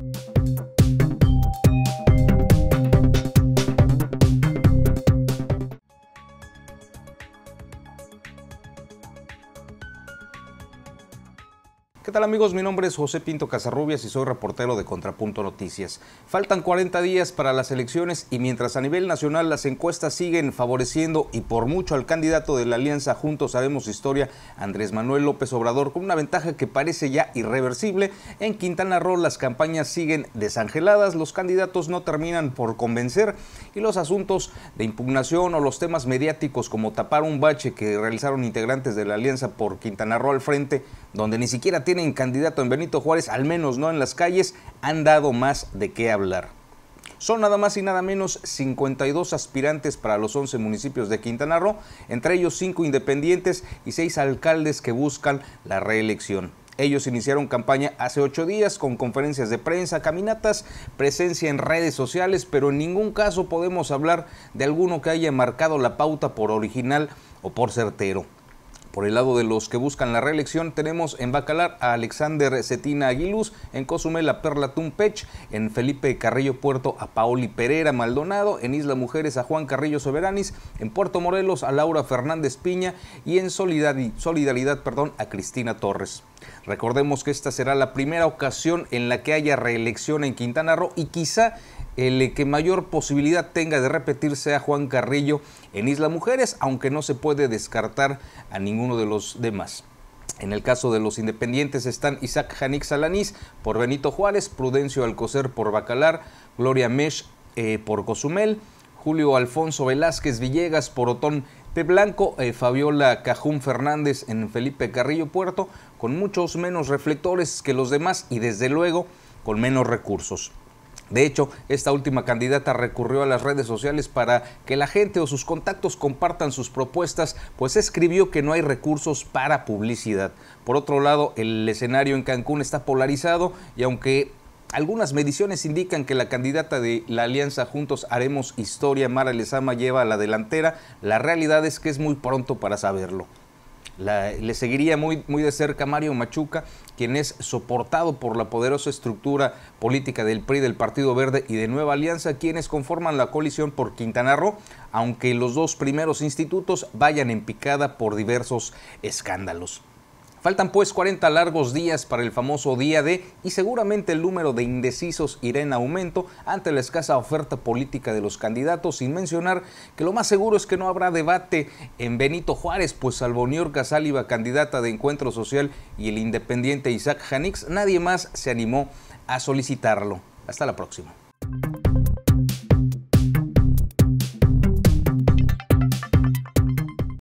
Thank you ¿Qué tal amigos? Mi nombre es José Pinto Casarrubias y soy reportero de Contrapunto Noticias. Faltan 40 días para las elecciones y mientras a nivel nacional las encuestas siguen favoreciendo y por mucho al candidato de la alianza Juntos Sabemos Historia, Andrés Manuel López Obrador, con una ventaja que parece ya irreversible, en Quintana Roo las campañas siguen desangeladas, los candidatos no terminan por convencer y los asuntos de impugnación o los temas mediáticos como tapar un bache que realizaron integrantes de la alianza por Quintana Roo al frente, donde ni siquiera tiene en candidato en Benito Juárez, al menos no en las calles, han dado más de qué hablar. Son nada más y nada menos 52 aspirantes para los 11 municipios de Quintana Roo, entre ellos 5 independientes y 6 alcaldes que buscan la reelección. Ellos iniciaron campaña hace ocho días con conferencias de prensa, caminatas, presencia en redes sociales, pero en ningún caso podemos hablar de alguno que haya marcado la pauta por original o por certero. Por el lado de los que buscan la reelección, tenemos en Bacalar a Alexander Cetina Aguiluz, en Cozumel a Perla Tumpech, en Felipe Carrillo Puerto a Paoli Pereira Maldonado, en Isla Mujeres a Juan Carrillo Soberanis, en Puerto Morelos a Laura Fernández Piña y en Solidaridad perdón, a Cristina Torres. Recordemos que esta será la primera ocasión en la que haya reelección en Quintana Roo y quizá el que mayor posibilidad tenga de repetirse a Juan Carrillo en Isla Mujeres, aunque no se puede descartar a ninguno de los demás. En el caso de los independientes están Isaac Janik Salanís por Benito Juárez, Prudencio Alcocer por Bacalar, Gloria Mesh eh, por Cozumel, Julio Alfonso Velázquez Villegas por Otón P. Blanco, eh, Fabiola Cajún Fernández en Felipe Carrillo Puerto, con muchos menos reflectores que los demás y desde luego con menos recursos. De hecho, esta última candidata recurrió a las redes sociales para que la gente o sus contactos compartan sus propuestas, pues escribió que no hay recursos para publicidad. Por otro lado, el escenario en Cancún está polarizado y aunque algunas mediciones indican que la candidata de la alianza Juntos Haremos Historia, Mara Lezama, lleva a la delantera, la realidad es que es muy pronto para saberlo le seguiría muy, muy de cerca Mario Machuca, quien es soportado por la poderosa estructura política del PRI, del Partido Verde y de Nueva Alianza, quienes conforman la coalición por Quintana Roo, aunque los dos primeros institutos vayan en picada por diversos escándalos. Faltan pues 40 largos días para el famoso día de, y seguramente el número de indecisos irá en aumento ante la escasa oferta política de los candidatos, sin mencionar que lo más seguro es que no habrá debate en Benito Juárez, pues salvo Niorca Sáliva, candidata de Encuentro Social, y el independiente Isaac Janix, nadie más se animó a solicitarlo. Hasta la próxima.